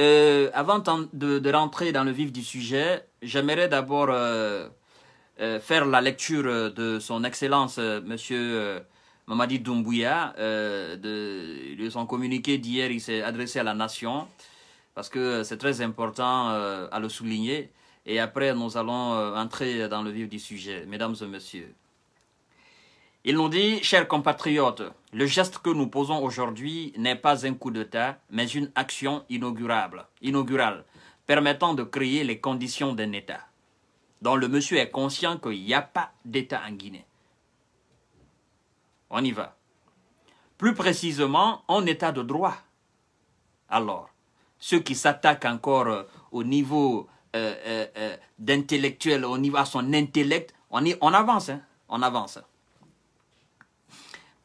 Euh, avant de, rentrer dans le vif du sujet, j'aimerais d'abord euh, euh, faire la lecture de son Excellence Monsieur Mamadi Doumbouya. de, son communiqué d'hier, il s'est adressé à la nation parce que c'est très important à le souligner. Et après, nous allons entrer dans le vif du sujet, mesdames et messieurs. Ils nous dit, chers compatriotes, le geste que nous posons aujourd'hui n'est pas un coup d'État, mais une action inaugurable, inaugurale, permettant de créer les conditions d'un État, dont le monsieur est conscient qu'il n'y a pas d'État en Guinée. On y va. Plus précisément, en État de droit. Alors, ceux qui s'attaquent encore euh, au niveau euh, euh, euh, d'intellectuel, au niveau à son intellect, on, avance, on avance. Hein,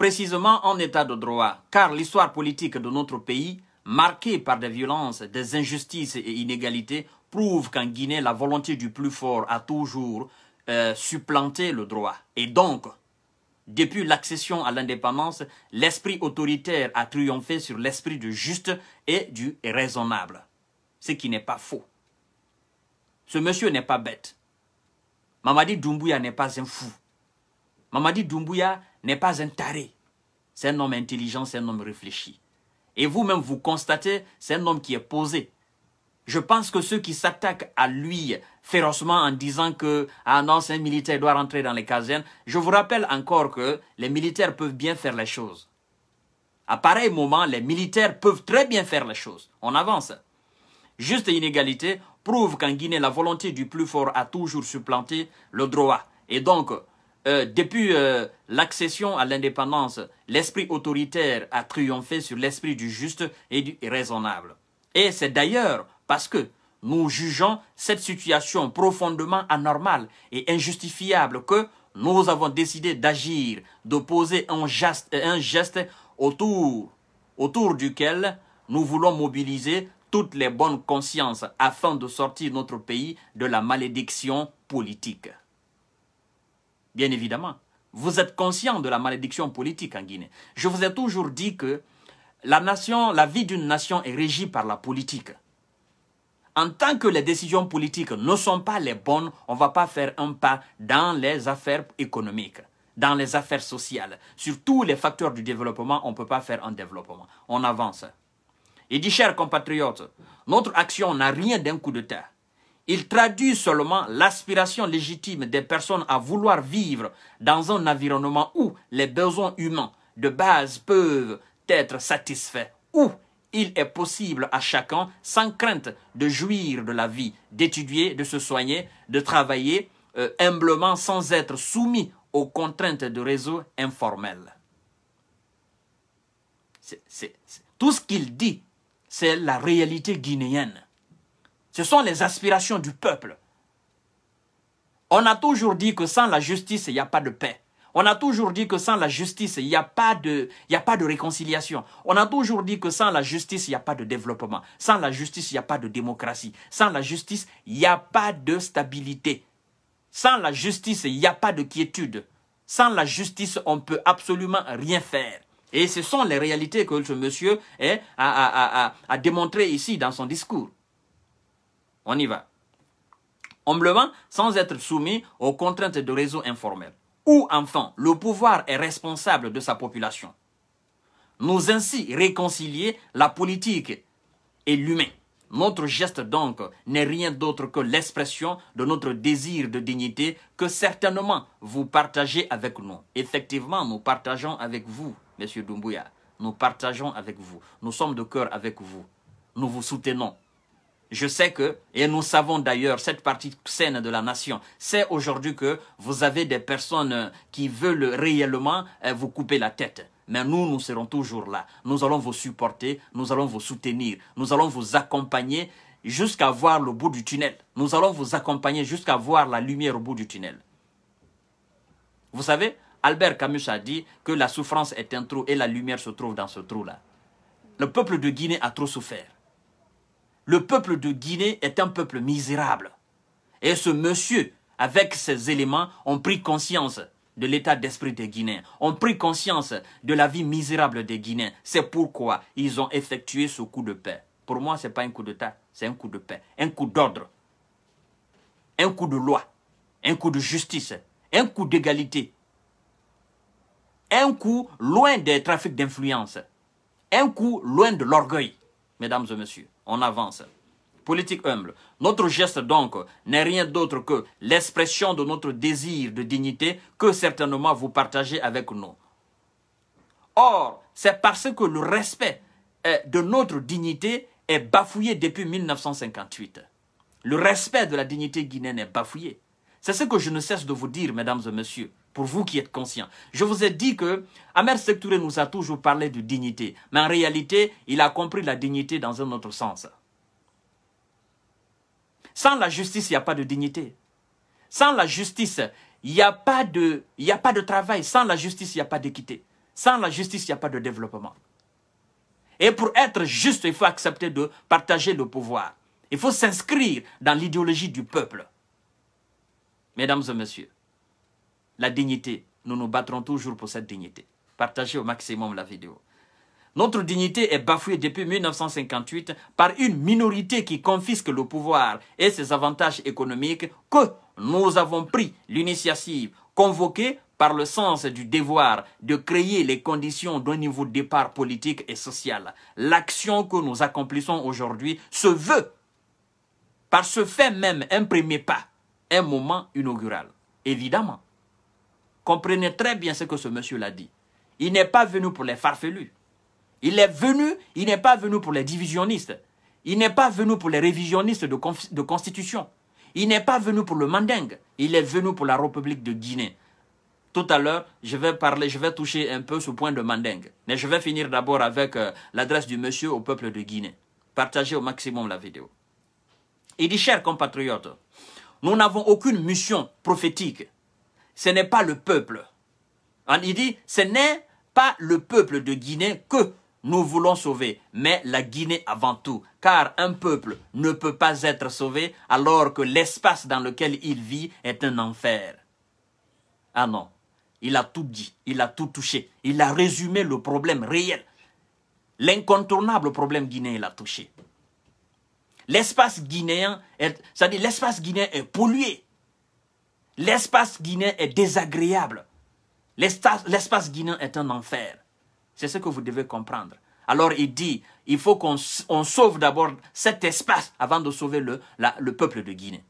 précisément en état de droit, car l'histoire politique de notre pays, marquée par des violences, des injustices et inégalités, prouve qu'en Guinée, la volonté du plus fort a toujours euh, supplanté le droit. Et donc, depuis l'accession à l'indépendance, l'esprit autoritaire a triomphé sur l'esprit du juste et du raisonnable, ce qui n'est pas faux. Ce monsieur n'est pas bête. Mamadi Doumbouya n'est pas un fou. Mamadi Doumbouya n'est pas un taré c'est un homme intelligent, c'est un homme réfléchi. Et vous-même, vous constatez, c'est un homme qui est posé. Je pense que ceux qui s'attaquent à lui férocement en disant que ah non, c'est un militaire, il doit rentrer dans les casernes, je vous rappelle encore que les militaires peuvent bien faire les choses. À pareil moment, les militaires peuvent très bien faire les choses. On avance. Juste inégalité prouve qu'en Guinée, la volonté du plus fort a toujours supplanté le droit. Et donc, euh, depuis euh, l'accession à l'indépendance, l'esprit autoritaire a triomphé sur l'esprit du juste et du raisonnable. Et c'est d'ailleurs parce que nous jugeons cette situation profondément anormale et injustifiable que nous avons décidé d'agir, de poser un geste, autour duquel nous voulons mobiliser toutes les bonnes consciences afin de sortir notre pays de la malédiction politique bien évidemment. Vous êtes conscient de la malédiction politique en Guinée. Je vous ai toujours dit que la, nation, la vie d'une nation est régie par la politique. En tant que les décisions politiques ne sont pas les bonnes, on ne va pas faire un pas dans les affaires économiques, dans les affaires sociales. Sur tous les facteurs du développement, on ne peut pas faire un développement. On avance. Il dit, chers compatriotes, notre action n'a rien d'un coup de terre. Il traduit seulement l'aspiration légitime des personnes à vouloir vivre dans un environnement où les besoins humains de base peuvent être satisfaits, où il est possible à chacun, sans crainte, de jouir de la vie, d'étudier, de se soigner, de travailler euh, humblement sans être soumis aux contraintes de réseaux informels. Tout ce qu'il dit, c'est la réalité guinéenne. Ce sont les aspirations du peuple. On a toujours dit que sans la justice, il n'y a pas de paix. On a toujours dit que sans la justice, il n'y a, pas de, a pas de réconciliation. On a toujours dit que sans la justice, il n'y a pas de développement. Sans la justice, il n'y a pas de démocratie. Sans la justice, il n'y a pas de stabilité. Sans la justice, il n'y a pas de quiétude. Sans la justice, on ne peut absolument rien faire. Et ce sont les réalités que ce monsieur a, a démontrées ici dans son discours. On y va. Humblement, sans être soumis aux contraintes de réseaux informels. Ou enfin, le pouvoir est responsable de sa population. Nous ainsi réconcilier la politique et l'humain. Notre geste donc n'est rien d'autre que l'expression de notre désir de dignité que certainement vous partagez avec nous. Effectivement, nous partageons avec vous, Monsieur Doumbouya. Nous partageons avec vous. Nous sommes de cœur avec vous. Nous vous soutenons je sais que, et nous savons d'ailleurs, cette partie saine de la nation c'est aujourd'hui que vous avez des personnes qui veulent réellement euh, vous couper la tête. Mais nous, nous serons toujours là. Nous allons vous supporter, nous allons vous soutenir, nous allons vous accompagner jusqu'à voir le bout du tunnel. Nous allons vous accompagner jusqu'à voir la lumière au bout du tunnel. Vous savez, Albert Camus a dit que la souffrance est un trou et la lumière se trouve dans ce trou-là. Le peuple de Guinée a trop souffert le peuple de Guinée est un peuple misérable. Et ce monsieur, avec ses éléments, ont pris conscience de l'état d'esprit des Guinéens, ont pris conscience de la vie misérable des Guinéens. C'est pourquoi ils ont effectué ce coup de paix. Pour moi, ce n'est pas un coup d'État, c'est un coup de paix, un coup d'ordre, un coup de loi, un coup de justice, un coup d'égalité, un coup loin des trafics d'influence, un coup loin de l'orgueil, mesdames et messieurs on avance. Politique humble. Notre geste donc n'est rien d'autre que l'expression de notre désir de dignité que certainement vous partagez avec nous. Or, c'est parce que le respect de notre dignité est bafouillé depuis 1958. Le respect de la dignité guinéenne est bafouillé. C'est ce que je ne cesse de vous dire, mesdames et messieurs pour vous qui êtes conscient. Je vous ai dit que Amer Sektouré nous a toujours parlé de dignité, mais en réalité, il a compris la dignité dans un autre sens. Sans la justice, il n'y a pas de dignité. Sans la justice, il n'y a, a pas de travail. Sans la justice, il n'y a pas d'équité. Sans la justice, il n'y a pas de développement. Et pour être juste, il faut accepter de partager le pouvoir. Il faut s'inscrire dans l'idéologie du peuple. Mesdames et messieurs, la dignité. Nous nous battrons toujours pour cette dignité. Partagez au maximum la vidéo. Notre dignité est bafouée depuis 1958 par une minorité qui confisque le pouvoir et ses avantages économiques que nous avons pris l'initiative convoquée par le sens du devoir de créer les conditions d'un niveau de départ politique et social. L'action que nous accomplissons aujourd'hui se veut, par ce fait même, un premier pas, un moment inaugural. Évidemment, Comprenez très bien ce que ce monsieur l'a dit. Il n'est pas venu pour les farfelus. Il est venu, il n'est pas venu pour les divisionnistes. Il n'est pas venu pour les révisionnistes de, constitution. Il n'est pas venu pour le mandingue. Il est venu pour la République de Guinée. Tout à l'heure, je vais parler, je vais toucher un peu ce point de mandingue. Mais je vais finir d'abord avec euh, l'adresse du monsieur au peuple de Guinée. Partagez au maximum la vidéo. Il dit, chers compatriotes, nous n'avons aucune mission prophétique ce n'est pas le peuple. Hein, il dit, ce n'est pas le peuple de Guinée que nous voulons sauver, mais la Guinée avant tout, car un peuple ne peut pas être sauvé alors que l'espace dans lequel il vit est un enfer. Ah non, il a tout dit, il a tout touché, il a résumé le problème réel. L'incontournable problème guinéen l'a touché. L'espace guinéen, c'est-à-dire l'espace guinéen est pollué. L'espace guinéen est désagréable. L'espace guinéen est un enfer. C'est ce que vous devez comprendre. Alors il dit, il faut qu'on sauve d'abord cet espace avant de sauver le, le peuple de Guinée.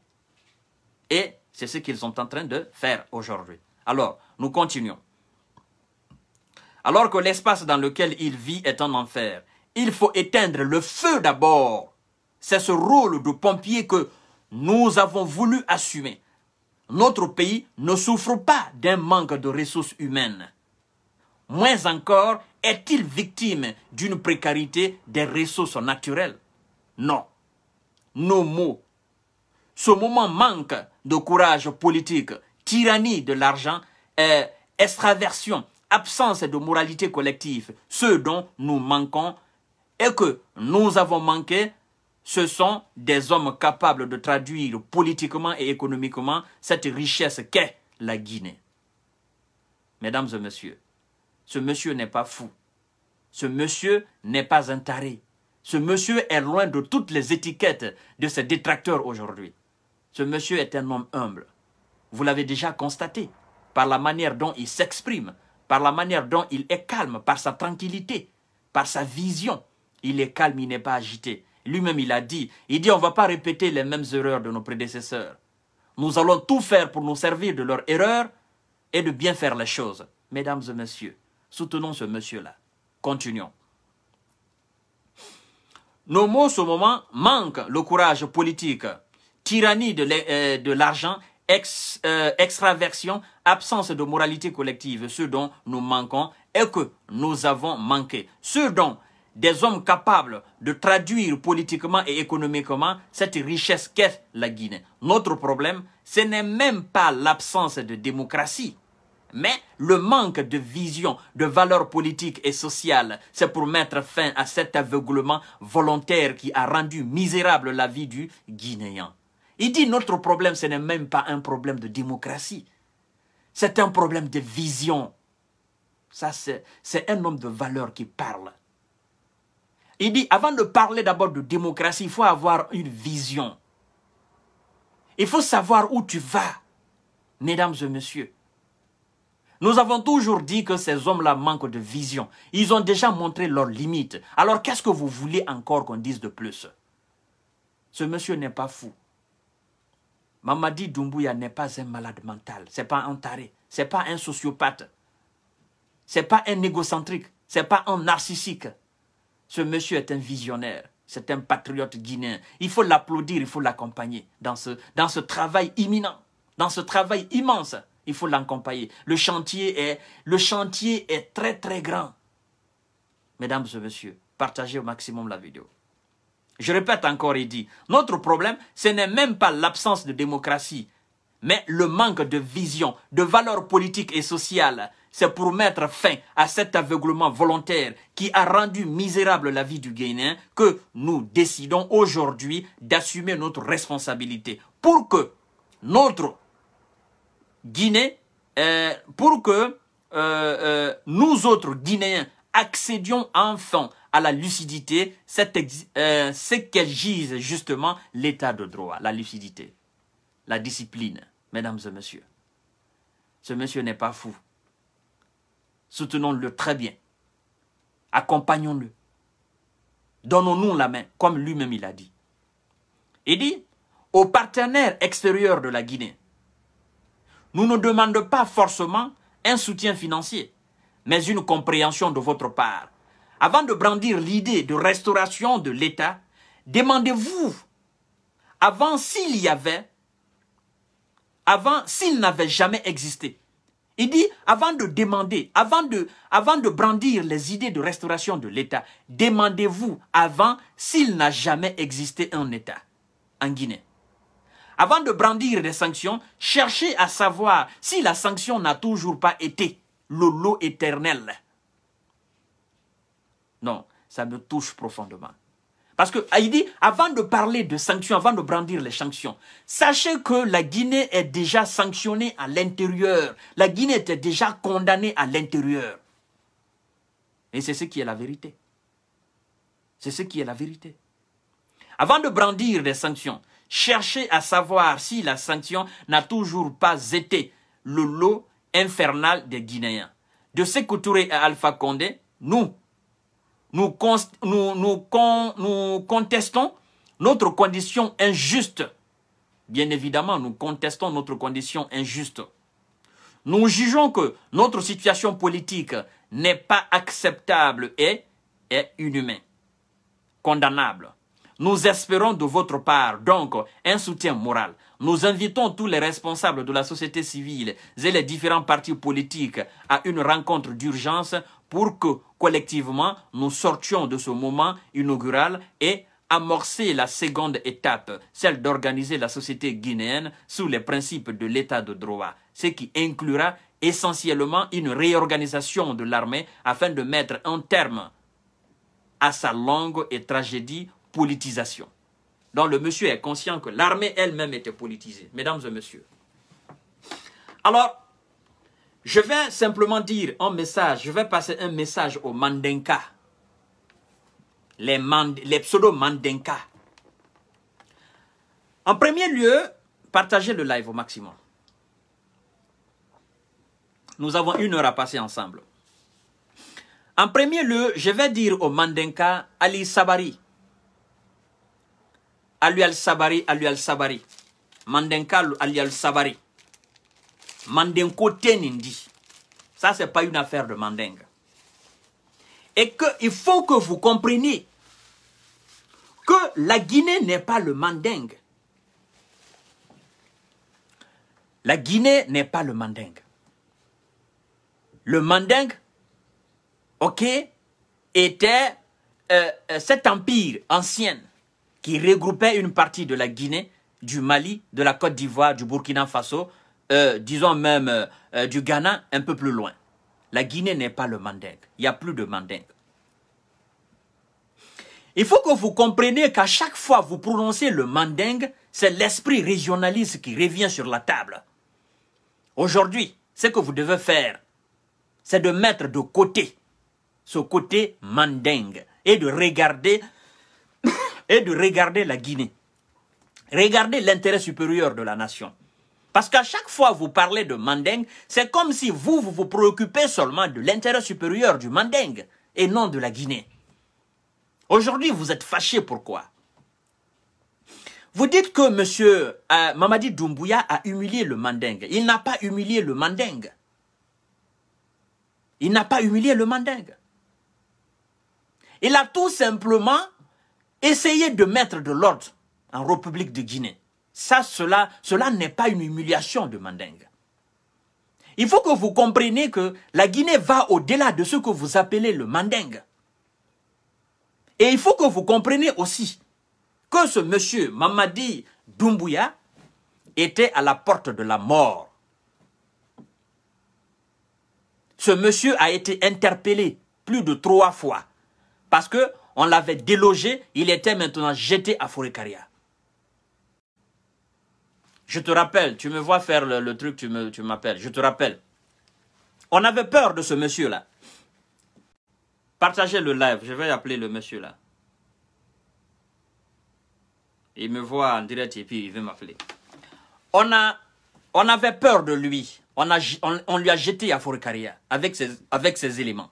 Et c'est ce qu'ils sont en train de faire aujourd'hui. Alors, nous continuons. Alors que l'espace dans lequel il vit est un enfer, il faut éteindre le feu d'abord. C'est ce rôle de pompier que nous avons voulu assumer notre pays ne souffre pas d'un manque de ressources humaines. Moins encore est-il victime d'une précarité des ressources naturelles. Non. Nos mots. Ce moment manque de courage politique, tyrannie de l'argent, extraversion, absence de moralité collective, ce dont nous manquons et que nous avons manqué ce sont des hommes capables de traduire politiquement et économiquement cette richesse qu'est la Guinée. Mesdames et messieurs, ce monsieur n'est pas fou. Ce monsieur n'est pas un taré. Ce monsieur est loin de toutes les étiquettes de ses détracteurs aujourd'hui. Ce monsieur est un homme humble. Vous l'avez déjà constaté par la manière dont il s'exprime, par la manière dont il est calme, par sa tranquillité, par sa vision. Il est calme, il n'est pas agité. Lui-même, il a dit, il dit, on ne va pas répéter les mêmes erreurs de nos prédécesseurs. Nous allons tout faire pour nous servir de leurs erreurs et de bien faire les choses. Mesdames et messieurs, soutenons ce monsieur-là. Continuons. Nos mots, ce moment, manquent le courage politique, tyrannie de euh, l'argent, euh, extraversion, absence de moralité collective, ce dont nous manquons et que nous avons manqué, ce dont des hommes capables de traduire politiquement et économiquement cette richesse qu'est la Guinée. Notre problème, ce n'est même pas l'absence de démocratie, mais le manque de vision, de valeurs politiques et sociales. C'est pour mettre fin à cet aveuglement volontaire qui a rendu misérable la vie du Guinéen. Il dit notre problème, ce n'est même pas un problème de démocratie, c'est un problème de vision. Ça, c'est un homme de valeur qui parle. Il dit, avant de parler d'abord de démocratie, il faut avoir une vision. Il faut savoir où tu vas, mesdames et messieurs. Nous avons toujours dit que ces hommes-là manquent de vision. Ils ont déjà montré leurs limites. Alors qu'est-ce que vous voulez encore qu'on dise de plus Ce monsieur n'est pas fou. Mamadi Doumbouya n'est pas un malade mental. Ce n'est pas un taré. Ce n'est pas un sociopathe. Ce n'est pas un égocentrique. Ce n'est pas un narcissique. Ce monsieur est un visionnaire, c'est un patriote guinéen. Il faut l'applaudir, il faut l'accompagner dans ce, dans ce travail imminent, dans ce travail immense. Il faut l'accompagner. Le chantier est, le chantier est très très grand. Mesdames et messieurs, partagez au maximum la vidéo. Je répète encore et dit, notre problème, ce n'est même pas l'absence de démocratie, mais le manque de vision, de valeurs politiques et sociales c'est pour mettre fin à cet aveuglement volontaire qui a rendu misérable la vie du Guinéen que nous décidons aujourd'hui d'assumer notre responsabilité pour que notre Guinée, euh, pour que euh, euh, nous autres Guinéens accédions enfin à la lucidité, cette qu'elle ce justement l'état de droit, la lucidité, la discipline, mesdames et messieurs. Ce monsieur n'est pas fou. Soutenons-le très bien. Accompagnons-le. Donnons-nous la main, comme lui-même il a dit. Il dit, aux partenaires extérieurs de la Guinée, nous ne demandons pas forcément un soutien financier, mais une compréhension de votre part. Avant de brandir l'idée de restauration de l'État, demandez-vous, avant s'il y avait, avant s'il n'avait jamais existé, il dit, avant de demander, avant de, avant de brandir les idées de restauration de l'État, demandez-vous avant s'il n'a jamais existé un État en Guinée. Avant de brandir des sanctions, cherchez à savoir si la sanction n'a toujours pas été le lot éternel. Non, ça me touche profondément. Parce que il dit, avant de parler de sanctions, avant de brandir les sanctions, sachez que la Guinée est déjà sanctionnée à l'intérieur. La Guinée était déjà condamnée à l'intérieur. Et c'est ce qui est la vérité. C'est ce qui est la vérité. Avant de brandir les sanctions, cherchez à savoir si la sanction n'a toujours pas été le lot infernal des Guinéens. De Touré à Alpha Condé, nous, nous, nous, contestons notre condition injuste. Bien évidemment, nous contestons notre condition injuste. Nous jugeons que notre situation politique n'est pas acceptable et est inhumaine, condamnable. Nous espérons de votre part, donc, un soutien moral. Nous invitons tous les responsables de la société civile et les différents partis politiques à une rencontre d'urgence pour que collectivement nous sortions de ce moment inaugural et amorcer la seconde étape, celle d'organiser la société guinéenne sous les principes de l'état de droit, ce qui inclura essentiellement une réorganisation de l'armée afin de mettre un terme à sa longue et tragédie politisation. Donc le monsieur est conscient que l'armée elle-même était politisée, mesdames et messieurs. Alors, je vais simplement dire un message, je vais passer un message aux Mandenka, les, pseudo-Mandenka. En premier lieu, partagez le live au maximum. Nous avons une heure à passer ensemble. En premier lieu, je vais dire au Mandenka Ali Sabari. Ali Al Sabari, Ali Al Sabari. Mandenka Ali Al Sabari. Mandenko Tenindi. Ça, ce n'est pas une affaire de Mandingue. Et qu'il faut que vous compreniez que la Guinée n'est pas le Mandingue. La Guinée n'est pas le Mandingue. Le Mandingue, ok, était euh, euh, cet empire ancien qui regroupait une partie de la Guinée, du Mali, de la Côte d'Ivoire, du Burkina Faso, euh, disons même euh, euh, du Ghana, un peu plus loin. La Guinée n'est pas le Mandingue. Il n'y a plus de Mandingue. Il faut que vous compreniez qu'à chaque fois que vous prononcez le Mandingue, c'est l'esprit régionaliste qui revient sur la table. Aujourd'hui, ce que vous devez faire, c'est de mettre de côté ce côté Mandingue et de regarder et de regarder la Guinée. Regardez l'intérêt supérieur de la nation. Parce qu'à chaque fois que vous parlez de mandingue, c'est comme si vous, vous préoccupez seulement de l'intérêt supérieur du mandingue et non de la Guinée. Aujourd'hui, vous êtes fâché pourquoi Vous dites que M. Euh, Mamadi Doumbouya a humilié le Mandeng. Il n'a pas humilié le mandingue. Il n'a pas humilié le mandingue. Il a tout simplement essayé de mettre de l'ordre en République de Guinée. Ça, cela, cela n'est pas une humiliation de Mandingue. Il faut que vous compreniez que la Guinée va au-delà de ce que vous appelez le Mandingue. Et il faut que vous compreniez aussi que ce monsieur Mamadi Doumbouya était à la porte de la mort. Ce monsieur a été interpellé plus de trois fois parce que on l'avait délogé, il était maintenant jeté à Forécaria. Je te rappelle, tu me vois faire le, truc, tu m'appelles, tu je te rappelle. On avait peur de ce monsieur-là. Partagez le live, je vais appeler le monsieur-là. Il me voit en direct et puis il veut m'appeler. On, on avait peur de lui. On, lui a jeté à Forcaria avec ses, avec ses éléments.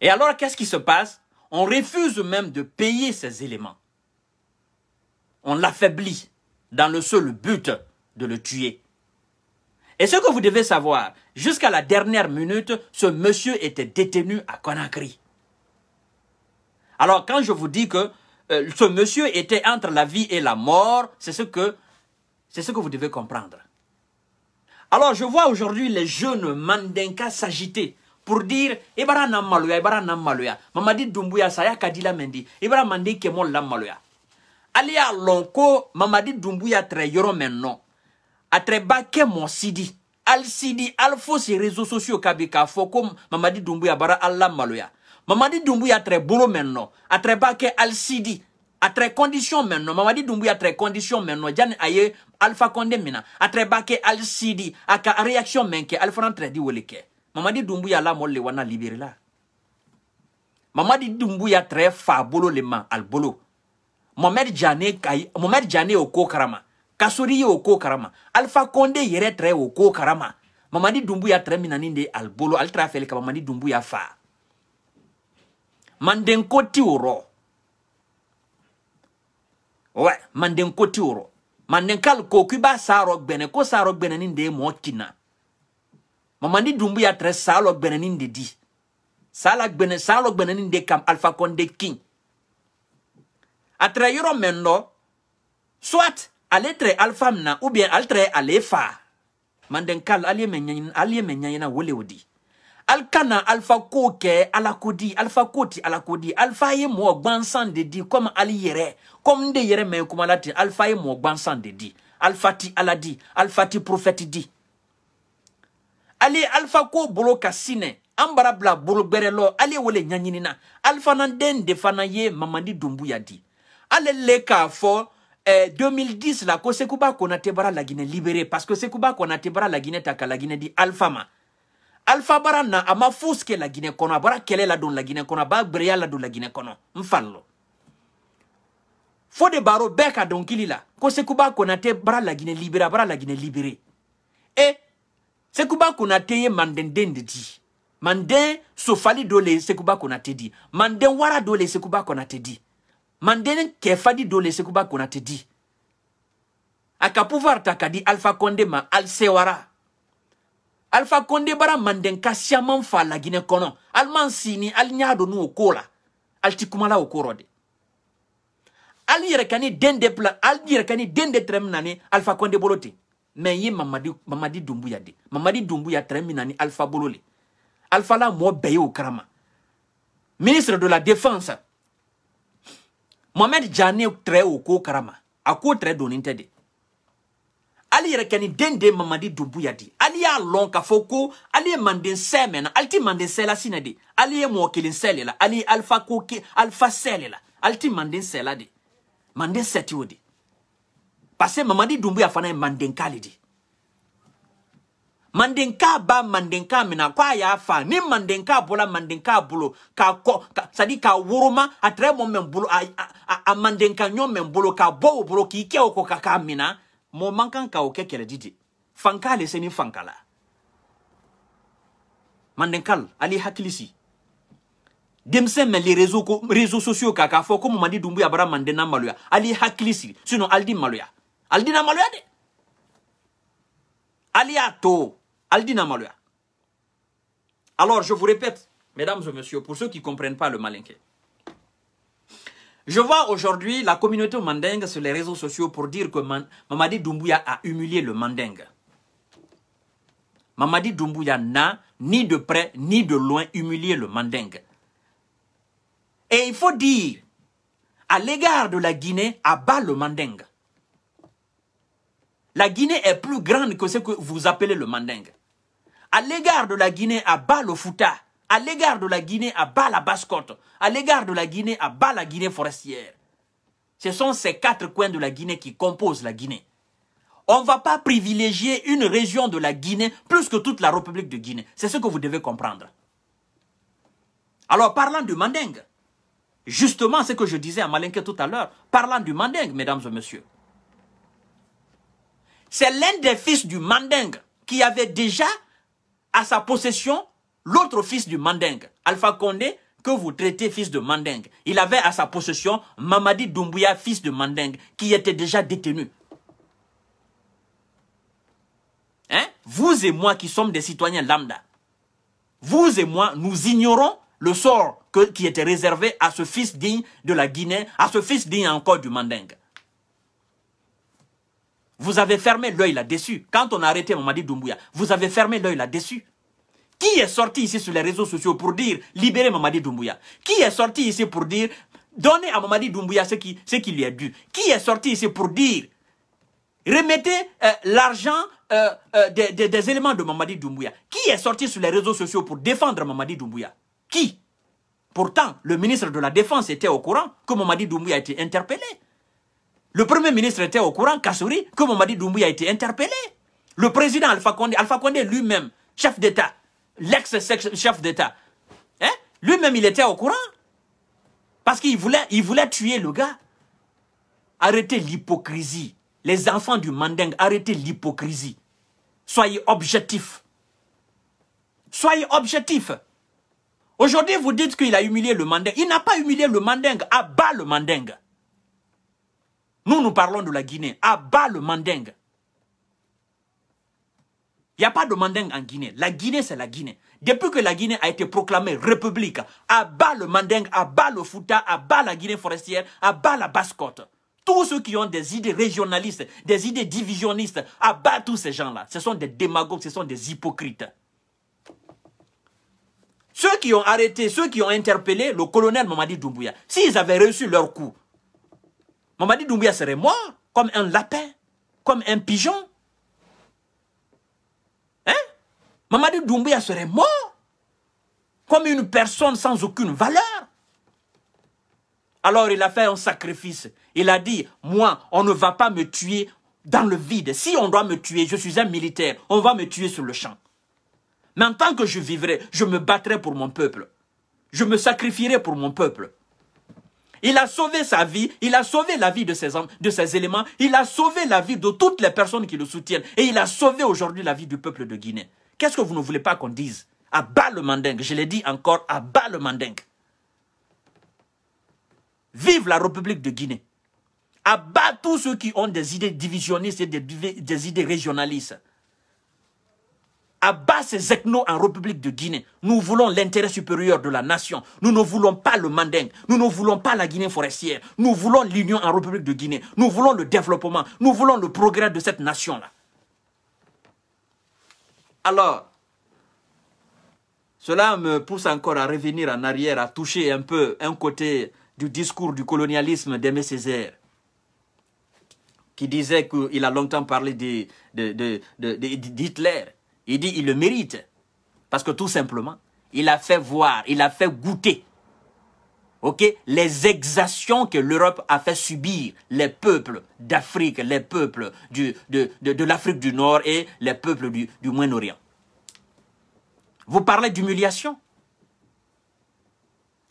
Et alors, qu'est-ce qui se passe On refuse même de payer ses éléments on l'affaiblit dans le seul but de le tuer. Et ce que vous devez savoir, jusqu'à la dernière minute, ce monsieur était détenu à Conakry. Alors quand je vous dis que euh, ce monsieur était entre la vie et la mort, c'est ce que c'est ce que vous devez comprendre. Alors je vois aujourd'hui les jeunes Mandinka s'agiter pour dire Ibara Namaluya, Ibara Namaluya. Mamadi Dumbuya Saya Kadila Mendi, Mandi Kemol ale y'a lɔn ko mamadi dunbuya tɛrɛ yɔrɔ mɛn nɔ a tɛrɛba kɛ mɔ sidi ali sidi ali fosi réseau sociaux kabi k'a fɔ ko mamadi dunbuya bara ali la maloya mamadi dunbuya tɛrɛ bolo mɛn nɔ a tɛrɛba kɛ ali sidi a tɛrɛ condition mɛn nɔ mamadi dunbuya tɛrɛ condition mɛn nɔ jani a ye alifa kɔnde mina a tɛrɛba kɛ ali sidi a ka a réaction mɛn kɛ ali fana tɛrɛ di wele kɛ mamadi dunbuya lamɔ le wana liberila mamadi dunbuya tɛrɛ fa bolo le ma ali bolo Mohamed Jane Kay Mohamed Jane Oko Karama Kasori Oko Karama Alpha Konde yɛrɛ tɛrɛ Oko Karama Mamadi Dumbuya tɛrɛ minani de albolo ale tɛrɛ fɛli ka Mamadi Dumbuya fa Mandenko ti o rɔ wɛ Mandenko ti o rɔ Mandenkal ko k'i b'a sa rɔ gbɛnɛ ko sa rɔ gbɛnɛni de ye mɔɔ kina Mamadi Dumbuya tɛrɛ sa rɔ gbɛnɛni de di sa la gbɛnɛ sa rɔ gbɛnɛni de kam Alpha Konde king a tɛra yɔrɔ mɛn dɔ soit ale tɛrɛ alifa min na ubiyɛn ale tɛrɛ ale fa mandenkal ali ye mɛ ɲɛɲini ali ye mɛ ɲɛɲina o le o di ali kana alifa ko kɛ ala ko di alifa ko ti ala ko di alifa ye mɔgɔ gbansan de di komi ali yɛrɛ komi n de yɛrɛ mɛn kuma la ten alifa ye mɔgɔ gbansan de di alifa ti ala di alifa ti porofɛti di ale alifa ko bolo ka sinɛ an bara bila bolo gbɛrɛ lɔ ale ye o le ɲɛɲinina alifa na den de fana ye mamadi donbuya di ale le k'a fɔ eh, 2010 la ko sekuba konate bara laginɛ libere parce que sekuba konate bara laginɛ ta ka laginɛ di alfa ma alfa bara na a ma fosi kɛ laginɛ kɔnɔ a bara kɛlɛ ladon laginɛ kɔnɔ a b'a gbereya ladon laginɛ kɔnɔ n falilɔ fo de baro bɛɛ ka dɔnkili la ko sekuba konate bara laginɛ libere a bara laginɛ libere e sekuba konate ye mandenden de di manden sofali do le sekuba konate di manden wara do le sekuba konate di mandenen kɛfa di do le sekuba konate di a ka pouvoir ta ka di alpha konde ma alsewara alpha konde bara manden ka siyaman fa laginɛ kɔnɔ aliman sini ali ɲa do n'o koo la ali ti kumala o korɔ de ali yɛrɛ ka ni den de pla ali yɛrɛ ka ni den de tɛrɛ min na ni alpha konde bolo ten mɛ n ye mamadi mamadi dunbuya de mamadi dunbuya tɛrɛ min na ni alpha bolo le alpha la mɔɔ bɛɛ ye o karama ministre de la défense mohammed jane trɛ o ko karama a ko trɛ donin tɛ de ali yɛrɛ kɛ ni den de mamadi dubuya di ali y'a lɔn k'a fɔ ko ali ye manden sɛ mɛnna ali ti manden sɛ la sinɛ de ali ye mɔgɔ kelen sɛ le la ali ye alifa ko ke alifa sɛ le la ali ti manden sɛ la de manden sɛ ti o de parce que mamadi dubuya fana ye mandenka le de mandenka ba mandenka mina kwa y'a fa ni mandenka bɔla mandenka bolo k'a kɔ sadi k'a wuruma atre mo men mɛn bolo a, a, a mandenka ɲɔ mɛn bolo k'a bo o k'i ke o ka k'a mina mo mankan ka o kɛ kɛlɛdi de fanka le se ni fankala mandenkal ali hakili si me les réseaux ko réseaux sociaux ka k'a fo ko mumadi dunbu yabara mandena maloya ali hakili si sinon ali di maloya ali dina maloya de ali y'a Aldina Alors, je vous répète, mesdames et messieurs, pour ceux qui ne comprennent pas le malinqué. Je vois aujourd'hui la communauté mandingue sur les réseaux sociaux pour dire que Mamadi Doumbouya a humilié le mandingue. Mamadi Doumbouya n'a ni de près ni de loin humilié le mandingue. Et il faut dire, à l'égard de la Guinée, à bas le mandingue. La Guinée est plus grande que ce que vous appelez le mandingue à l'égard de la Guinée à bas le Fouta, à l'égard de la Guinée à bas la Basse-Côte, à l'égard de la Guinée à bas la Guinée forestière. Ce sont ces quatre coins de la Guinée qui composent la Guinée. On ne va pas privilégier une région de la Guinée plus que toute la République de Guinée. C'est ce que vous devez comprendre. Alors, parlant du Mandingue, justement ce que je disais à Malinke tout à l'heure, parlant du Mandingue, mesdames et messieurs, c'est l'un des fils du Mandingue qui avait déjà à sa possession l'autre fils du Mandingue, Alpha Condé, que vous traitez fils de Mandingue. Il avait à sa possession Mamadi Doumbouya, fils de Mandingue, qui était déjà détenu. Hein? Vous et moi qui sommes des citoyens lambda, vous et moi, nous ignorons le sort qui était réservé à ce fils digne de la Guinée, à ce fils digne encore du Mandingue. Vous avez fermé l'œil là-dessus. Quand on a arrêté Mamadi Doumbouya, vous avez fermé l'œil là-dessus. Qui est sorti ici sur les réseaux sociaux pour dire « libérez Mamadi Doumbouya » Qui est sorti ici pour dire « donnez à Mamadi Doumbouya ce qui, ce qui lui est dû » Qui est sorti ici pour dire « remettez euh, l'argent euh, euh, des, des éléments de Mamadi Doumbouya » Qui est sorti sur les réseaux sociaux pour défendre Mamadi Doumbouya Qui Pourtant, le ministre de la Défense était au courant que Mamadi Doumbouya a été interpellé. Le premier ministre était au courant, Kassouri, que Mamadi Doumbouya a été interpellé. Le président Alpha Condé, Alpha Condé lui-même, chef d'État, l'ex-chef d'État, hein, lui-même il était au courant. Parce qu'il voulait, il voulait tuer le gars. Arrêtez l'hypocrisie. Les enfants du Mandeng, arrêtez l'hypocrisie. Soyez objectifs. Soyez objectifs. Aujourd'hui, vous dites qu'il a humilié le Mandeng. Il n'a pas humilié le Mandeng. Abat le Mandeng. Nous, nous parlons de la Guinée. Abat le mandingue. Il n'y a pas de mandingue en Guinée. La Guinée, c'est la Guinée. Depuis que la Guinée a été proclamée république, abat le mandingue, abat le Fouta, abat la Guinée forestière, abat la Basse-Côte. Tous ceux qui ont des idées régionalistes, des idées divisionnistes, abat tous ces gens-là. Ce sont des démagogues, ce sont des hypocrites. Ceux qui ont arrêté, ceux qui ont interpellé le colonel Mamadi Doumbouya, s'ils avaient reçu leur coup, Mamadi Doumbia serait mort comme un lapin, comme un pigeon. Hein Mamadi Doumbia serait mort comme une personne sans aucune valeur. Alors il a fait un sacrifice. Il a dit, moi, on ne va pas me tuer dans le vide. Si on doit me tuer, je suis un militaire, on va me tuer sur le champ. Mais en tant que je vivrai, je me battrai pour mon peuple. Je me sacrifierai pour mon peuple. Il a sauvé sa vie, il a sauvé la vie de ses hommes, de ses éléments, il a sauvé la vie de toutes les personnes qui le soutiennent et il a sauvé aujourd'hui la vie du peuple de Guinée. Qu'est-ce que vous ne voulez pas qu'on dise Abat le Mandingue, je l'ai dit encore, abat le Mandingue. Vive la République de Guinée. Abat tous ceux qui ont des idées divisionnistes et des idées régionalistes. Abat ces ethnos en République de Guinée. Nous voulons l'intérêt supérieur de la nation. Nous ne voulons pas le mandingue. Nous ne voulons pas la Guinée forestière. Nous voulons l'union en République de Guinée. Nous voulons le développement. Nous voulons le progrès de cette nation-là. Alors, cela me pousse encore à revenir en arrière, à toucher un peu un côté du discours du colonialisme d'Aimé Césaire, qui disait qu'il a longtemps parlé d'Hitler. De, il dit, il le mérite. Parce que tout simplement, il a fait voir, il a fait goûter ok les exactions que l'Europe a fait subir les peuples d'Afrique, les peuples du, de, l'Afrique du Nord et les peuples du, du Moyen-Orient. Vous parlez d'humiliation.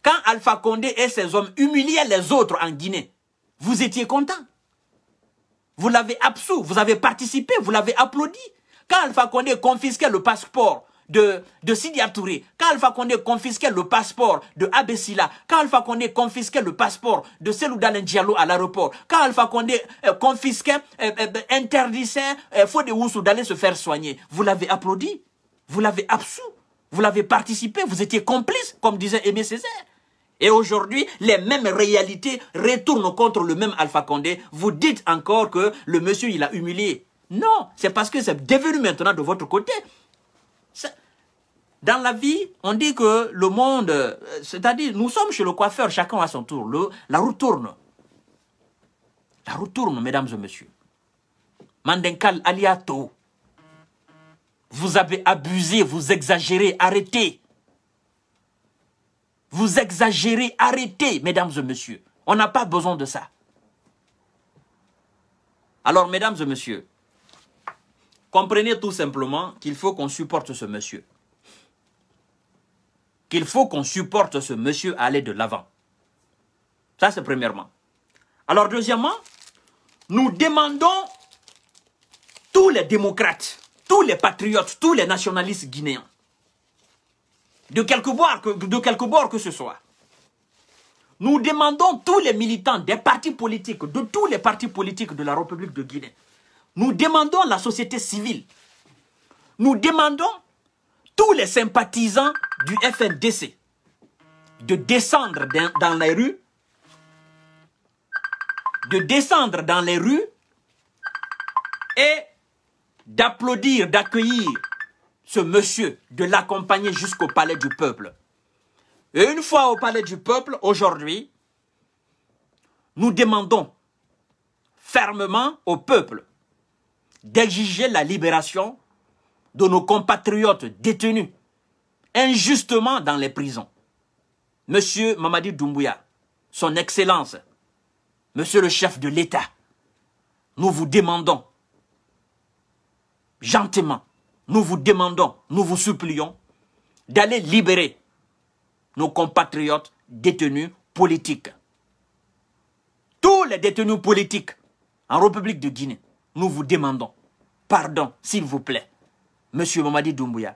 Quand Alpha Condé et ses hommes humiliaient les autres en Guinée, vous étiez content. Vous l'avez absous, vous avez participé, vous l'avez applaudi. Quand Alpha Condé confisquait le passeport de, Sidi Touré, quand Alpha Condé confisquait le passeport de Abessila, quand Alpha Condé confisquait le passeport de Seloudal Diallo à l'aéroport, quand Alpha Condé euh, confisquait, euh, euh, ben, interdisait euh, d'aller se faire soigner, vous l'avez applaudi, vous l'avez absous, vous l'avez participé, vous étiez complice, comme disait Aimé Césaire. Et aujourd'hui, les mêmes réalités retournent contre le même Alpha Condé. Vous dites encore que le monsieur, il a humilié. Non, c'est parce que c'est devenu maintenant de votre côté. Dans la vie, on dit que le monde, euh, c'est-à-dire nous sommes chez le coiffeur, chacun à son tour. Le, la roue tourne. La roue tourne, mesdames et messieurs. Mandenkal Aliato, vous avez abusé, vous exagérez, arrêtez. Vous exagérez, arrêtez, mesdames et messieurs. On n'a pas besoin de ça. Alors, mesdames et messieurs, Comprenez tout simplement qu'il faut qu'on supporte ce monsieur. Qu'il faut qu'on supporte ce monsieur à aller de l'avant. Ça, c'est premièrement. Alors, deuxièmement, nous demandons tous les démocrates, tous les patriotes, tous les nationalistes guinéens, de quelque bord que, de quelque bord que ce soit, nous demandons tous les militants des partis politiques, de tous les partis politiques de la République de Guinée, nous demandons à la société civile. Nous demandons tous les sympathisants du FNDC de descendre dans les rues, de descendre dans les rues et d'applaudir, d'accueillir ce monsieur, de l'accompagner jusqu'au palais du peuple. Et une fois au palais du peuple, aujourd'hui, nous demandons fermement au peuple d'exiger la libération de nos compatriotes détenus injustement dans les prisons. Monsieur Mamadi Doumbouya, son Excellence, Monsieur le chef de l'État, nous vous demandons, gentiment, nous vous demandons, nous vous supplions d'aller libérer nos compatriotes détenus politiques. Tous les détenus politiques en République de Guinée nous vous demandons pardon, s'il vous plaît. Monsieur Mamadi Doumbouya,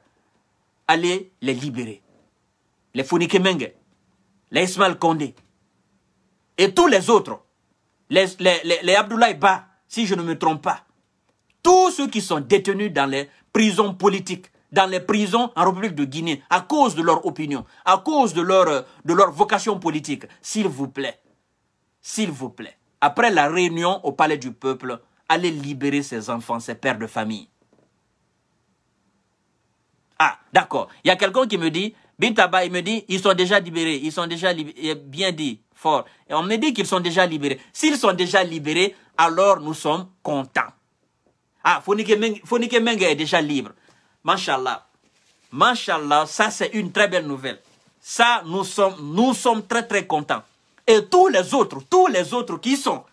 allez les libérer. Les Founike les Ismail Kondé et tous les autres, les, les, Abdoulaye Ba, si je ne me trompe pas, tous ceux qui sont détenus dans les prisons politiques, dans les prisons en République de Guinée, à cause de leur opinion, à cause de de leur vocation politique, s'il vous plaît, s'il vous plaît, après la réunion au Palais du Peuple, Aller libérer ses enfants, ses pères de famille. Ah, d'accord. Il y a quelqu'un qui me dit, Bintaba, il me dit, ils sont déjà libérés, ils sont déjà eh, bien dit, fort. Et on me dit qu'ils sont déjà libérés. S'ils sont déjà libérés, alors nous sommes contents. Ah, Founike Menga est déjà libre. Mashallah. Mashallah, ça c'est une très belle nouvelle. Ça, nous sommes, nous sommes très très contents. Et tous les autres, tous les autres qui sont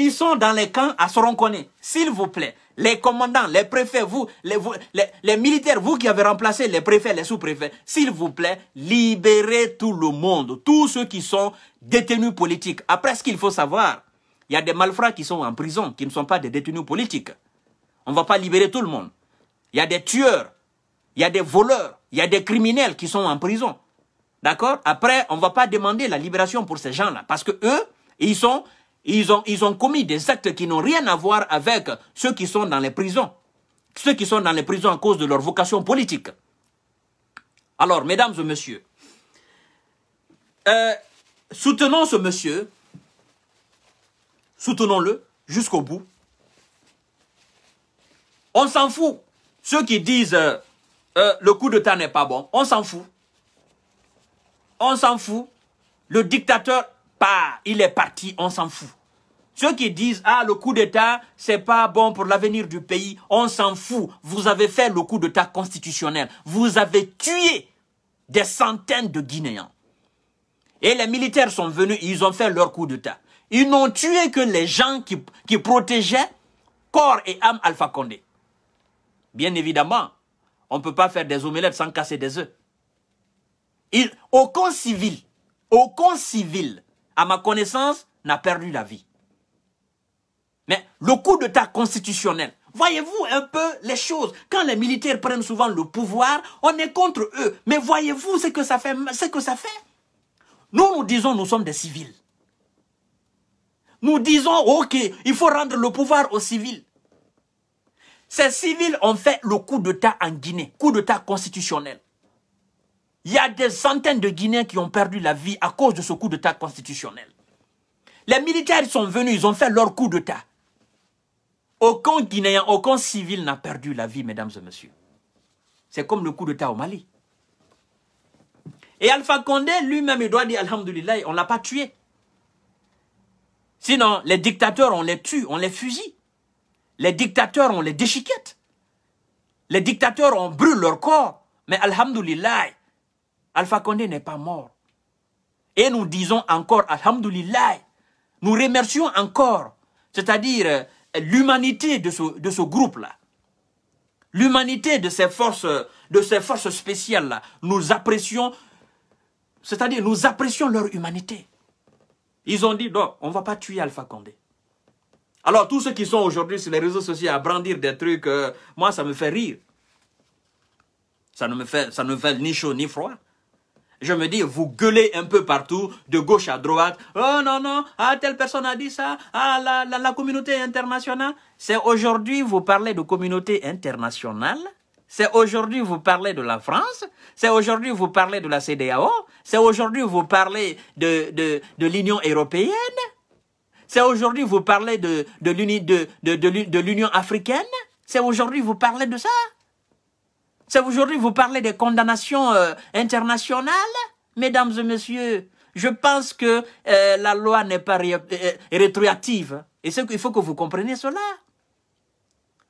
ils sont dans les camps à Soronkoné, s'il vous plaît, les commandants, les préfets, vous, les, militaires, vous qui avez remplacé les préfets, les sous-préfets, s'il vous plaît, libérez tout le monde, tous ceux qui sont détenus politiques. Après, ce qu'il faut savoir, il y a des malfrats qui sont en prison, qui ne sont pas des détenus politiques. On ne va pas libérer tout le monde. Il y a des tueurs, il y a des voleurs, il y a des criminels qui sont en prison. D'accord Après, on ne va pas demander la libération pour ces gens-là, parce que eux, ils sont ils ont, ils ont commis des actes qui n'ont rien à voir avec ceux qui sont dans les prisons. Ceux qui sont dans les prisons à cause de leur vocation politique. Alors, mesdames et messieurs, euh, soutenons ce monsieur, soutenons-le jusqu'au bout. On s'en fout. Ceux qui disent euh, euh, le coup de temps n'est pas bon, on s'en fout. On s'en fout. Le dictateur il est parti, on s'en fout. Ceux qui disent, ah, le coup d'État, c'est pas bon pour l'avenir du pays, on s'en fout. Vous avez fait le coup d'État constitutionnel. Vous avez tué des centaines de Guinéens. Et les militaires sont venus, ils ont fait leur coup d'État. Ils n'ont tué que les gens qui, protégeaient corps et âme Alpha Condé. Bien évidemment, on ne peut pas faire des omelettes sans casser des œufs. Il, aucun civil, aucun civil à ma connaissance, n'a perdu la vie. Mais le coup d'État constitutionnel, voyez-vous un peu les choses. Quand les militaires prennent souvent le pouvoir, on est contre eux. Mais voyez-vous ce que ça fait, que ça fait Nous, nous disons, nous sommes des civils. Nous disons, ok, il faut rendre le pouvoir aux civils. Ces civils ont fait le coup d'État en Guinée, coup d'État constitutionnel. Il y a des centaines de Guinéens qui ont perdu la vie à cause de ce coup d'État constitutionnel. Les militaires sont venus, ils ont fait leur coup d'État. Aucun Guinéen, aucun civil n'a perdu la vie, mesdames et messieurs. C'est comme le coup d'État au Mali. Et Alpha Condé, lui-même, il doit dire, Alhamdulillah, on ne l'a pas tué. Sinon, les dictateurs, on les tue, on les fusille. Les dictateurs, on les déchiquette. Les dictateurs, on brûle leur corps. Mais Alhamdulillah, Alpha Condé n'est pas mort. Et nous disons encore, Alhamdulillah, nous remercions encore, c'est-à-dire euh, l'humanité de ce, de ce groupe-là. L'humanité de ces forces, de ces forces spéciales-là. Nous apprécions, c'est-à-dire nous apprécions leur humanité. Ils ont dit, non, on ne va pas tuer Alpha Condé. Alors, tous ceux qui sont aujourd'hui sur les réseaux sociaux à brandir des trucs, euh, moi, ça me fait rire. Ça ne me fait, ça ne me fait ni chaud ni froid. Je me dis, vous gueulez un peu partout, de gauche à droite. Oh non, non, ah, telle personne a dit ça. Ah, la, la, la communauté internationale. C'est aujourd'hui, vous parlez de communauté internationale. C'est aujourd'hui, vous parlez de la France. C'est aujourd'hui, vous parlez de la CDAO. C'est aujourd'hui, vous parlez de, de, de l'Union européenne. C'est aujourd'hui, vous parlez de, de l'Union de, de, de, africaine. C'est aujourd'hui, vous parlez de ça. C'est aujourd'hui vous parlez des condamnations euh, internationales, mesdames et messieurs. Je pense que euh, la loi n'est pas euh, rétroactive. Et qu'il faut que vous compreniez cela.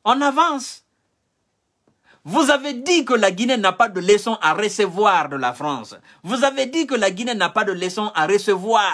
On avance. Vous avez dit que la Guinée n'a pas de leçon à recevoir de la France. Vous avez dit que la Guinée n'a pas de leçon à recevoir.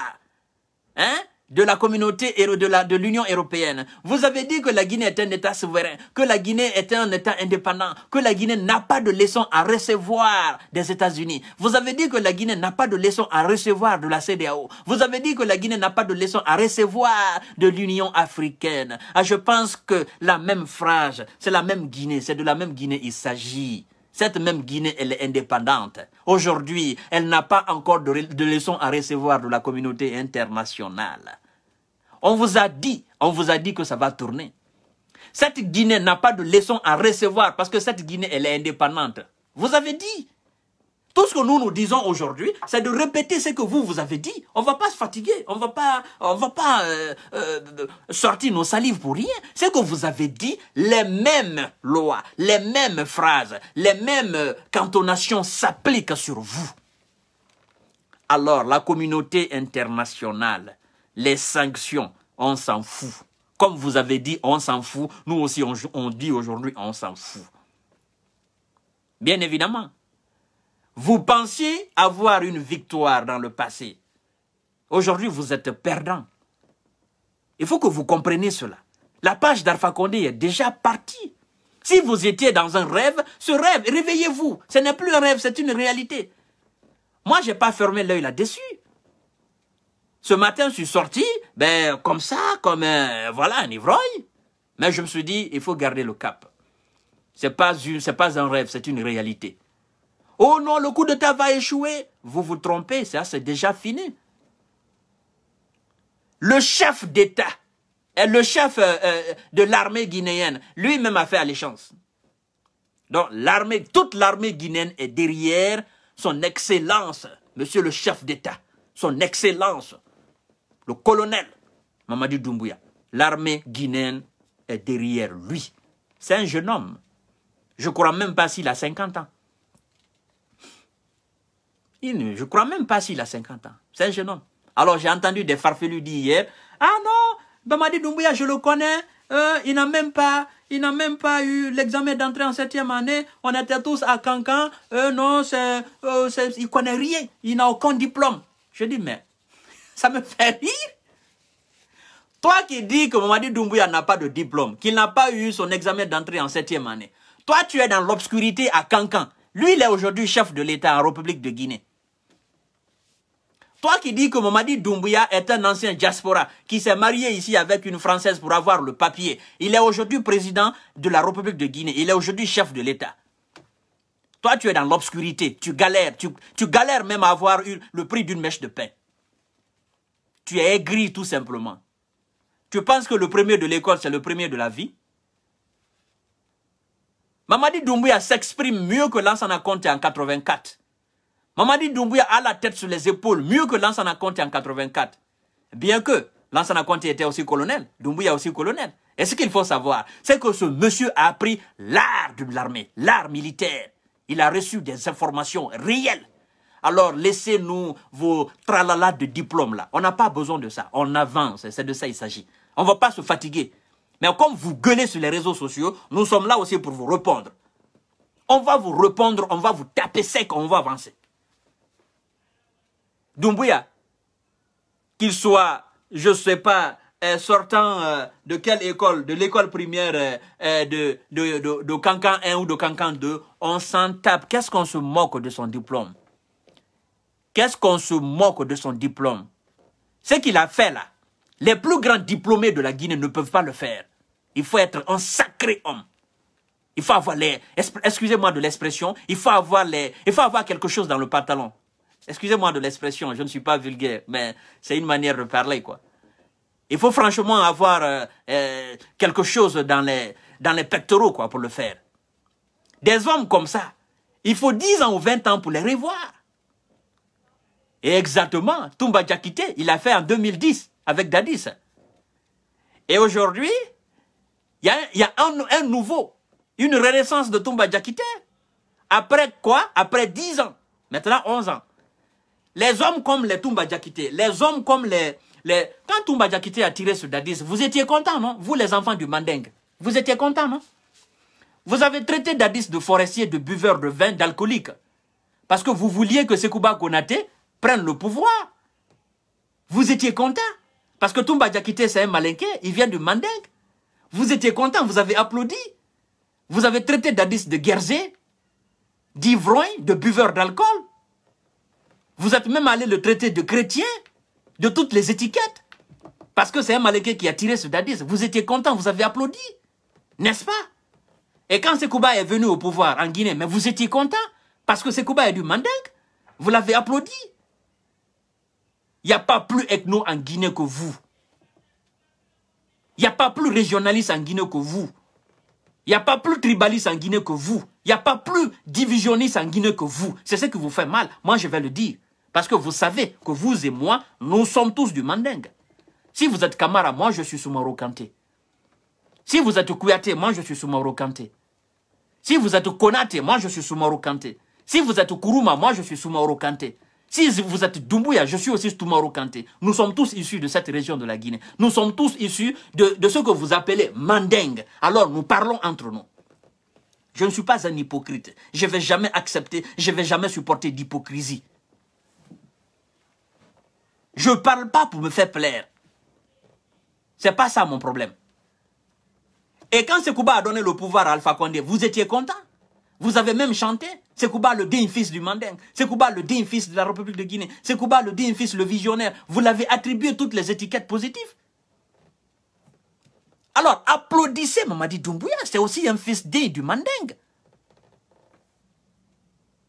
Hein de la communauté et de, la, de l'Union européenne. Vous avez dit que la Guinée est un État souverain, que la Guinée est un État indépendant, que la Guinée n'a pas de leçons à recevoir des États-Unis. Vous avez dit que la Guinée n'a pas de leçons à recevoir de la CDAO. Vous avez dit que la Guinée n'a pas de leçons à recevoir de l'Union africaine. Ah, je pense que la même phrase, c'est la même Guinée, c'est de la même Guinée il s'agit. Cette même Guinée, elle est indépendante. Aujourd'hui, elle n'a pas encore de, de leçons à recevoir de la communauté internationale. On vous a dit, on vous a dit que ça va tourner. Cette Guinée n'a pas de leçon à recevoir parce que cette Guinée, elle est indépendante. Vous avez dit. Tout ce que nous nous disons aujourd'hui, c'est de répéter ce que vous, vous avez dit. On ne va pas se fatiguer, on ne va pas, euh, euh, sortir nos salives pour rien. Ce que vous avez dit, les mêmes lois, les mêmes phrases, les mêmes cantonations s'appliquent sur vous. Alors, la communauté internationale, les sanctions, on s'en fout. Comme vous avez dit, on s'en fout. Nous aussi, on, dit aujourd'hui, on s'en fout. Bien évidemment. Vous pensiez avoir une victoire dans le passé. Aujourd'hui, vous êtes perdant. Il faut que vous compreniez cela. La page d'Alpha Condé est déjà partie. Si vous étiez dans un rêve, ce rêve, réveillez-vous. Ce n'est plus un rêve, c'est une réalité. Moi, je n'ai pas fermé l'œil là-dessus. Ce matin, je suis sorti, ben, comme ça, comme, euh, voilà, un ivrogne. Mais je me suis dit, il faut garder le cap. C'est pas pas un rêve, c'est une réalité. Oh non, le coup d'État va échouer. Vous vous trompez, ça c'est déjà fini. Le chef d'État, le chef euh, euh, de l'armée guinéenne, lui-même a fait allégeance. Donc l'armée, toute l'armée guinéenne est derrière son excellence, monsieur le chef d'État, son excellence, le colonel Mamadi Doumbouya. L'armée guinéenne est derrière lui. C'est un jeune homme. Je ne crois même pas s'il a 50 ans. je ne crois même pas s'il a 50 ans. C'est un jeune homme. Alors j'ai entendu des farfelus dire hier, ah non, Mamadi Doumbouya, je le connais, euh, il n'a même pas, il n'a même pas eu l'examen d'entrée en septième année. On était tous à Cancan. Euh, non, c'est, ne euh, il connaît rien. Il n'a aucun diplôme. Je dis, mais ça me fait rire. Toi qui dis que Mamadi Doumbouya n'a pas de diplôme, qu'il n'a pas eu son examen d'entrée en septième année. Toi, tu es dans l'obscurité à Cancan. Lui, il est aujourd'hui chef de l'État en République de Guinée. Toi qui dis que Mamadi Doumbouya est un ancien diaspora qui s'est marié ici avec une Française pour avoir le papier. Il est aujourd'hui président de la République de Guinée. Il est aujourd'hui chef de l'État. Toi, tu es dans l'obscurité. Tu galères. Tu, galères même à avoir eu le prix d'une mèche de pain. Tu es aigri tout simplement. Tu penses que le premier de l'école, c'est le premier de la vie Mamadi Doumbouya s'exprime mieux que Lansana Conte en 84. Mamadi Doumbouya a la tête sur les épaules mieux que Lansana Conte en 84. Bien que Lansana Conte était aussi colonel, Doumbouya aussi colonel. Et ce qu'il faut savoir, c'est que ce monsieur a appris l'art de l'armée, l'art militaire. Il a reçu des informations réelles alors laissez-nous vos tralala de diplômes là. On n'a pas besoin de ça. On avance, c'est de ça il s'agit. On ne va pas se fatiguer. Mais comme vous gueulez sur les réseaux sociaux, nous sommes là aussi pour vous répondre. On va vous répondre, on va vous taper sec, on va avancer. Dumbuya, qu'il soit, je ne sais pas, euh, sortant euh, de quelle école, de l'école primaire euh, de, de, de, de Cancan 1 ou de Cancan 2, on s'en tape. Qu'est-ce qu'on se moque de son diplôme Qu'est-ce qu'on se moque de son diplôme Ce qu'il a fait là, les plus grands diplômés de la Guinée ne peuvent pas le faire. Il faut être un sacré homme. Il faut avoir les... Excusez-moi de l'expression. Il faut avoir les... Il faut avoir quelque chose dans le pantalon. Excusez-moi de l'expression. Je ne suis pas vulgaire, mais c'est une manière de parler, quoi. Il faut franchement avoir euh, euh, quelque chose dans les, dans les pectoraux, quoi, pour le faire. Des hommes comme ça, il faut 10 ans ou 20 ans pour les revoir. Et exactement, Toumba Djakite, il a fait en 2010 avec Dadis. Et aujourd'hui, il y a, un, nouveau, une renaissance de Toumba Diakité. Après quoi Après 10 ans, maintenant 11 ans. Les hommes comme les Toumba Djakite, les hommes comme les... Quand Toumba Djakite a tiré sur Dadis, vous étiez contents, non Vous les enfants du Mandingue, vous étiez contents, non Vous avez traité Dadis de forestier, de buveur de vin, d'alcoolique. Parce que vous vouliez que Sekouba Konate... Prendre le pouvoir, vous étiez content. Parce que Toumba Diakité, c'est un malinqué, il vient du Manding. Vous étiez content, vous avez applaudi. Vous avez traité Dadis de guerrier, d'ivrogne, de buveur d'alcool. Vous êtes même allé le traiter de chrétien, de toutes les étiquettes. Parce que c'est un malinqué qui a tiré ce Dadis. Vous étiez content, vous avez applaudi. N'est-ce pas Et quand Sekouba est venu au pouvoir en Guinée, mais vous étiez content parce que Sekouba est du Manding. Vous l'avez applaudi. Il n'y a pas plus ethno en Guinée que vous. Il n'y a pas plus régionaliste en Guinée que vous. Il n'y a pas plus tribaliste en Guinée que vous. Il n'y a pas plus divisionniste en Guinée que vous. C'est ce qui vous fait mal. Moi, je vais le dire. Parce que vous savez que vous et moi, nous sommes tous du Mandingue. Si vous êtes Kamara, moi, je suis Soumaro Kanté. Si vous êtes Kouyaté, moi, je suis Soumaro Kanté. Si vous êtes Konaté, moi, je suis sous Kanté. Si vous êtes Kuruma, moi, je suis Soumaro Kanté. Si vous êtes Doumbouya, je suis aussi Stumaru Kanté. Nous sommes tous issus de cette région de la Guinée. Nous sommes tous issus de, ce que vous appelez Mandingue. Alors nous parlons entre nous. Je ne suis pas un hypocrite. Je ne vais jamais accepter, je ne vais jamais supporter d'hypocrisie. Je ne parle pas pour me faire plaire. Ce n'est pas ça mon problème. Et quand Sekouba a donné le pouvoir à Alpha Condé, vous étiez content vous avez même chanté Sekouba le digne fils du Mandeng, Sekouba le digne fils de la République de Guinée, Sekouba le digne fils le visionnaire. Vous l'avez attribué toutes les étiquettes positives. Alors applaudissez Mamadi Doumbouya, c'est aussi un fils digne du Manding.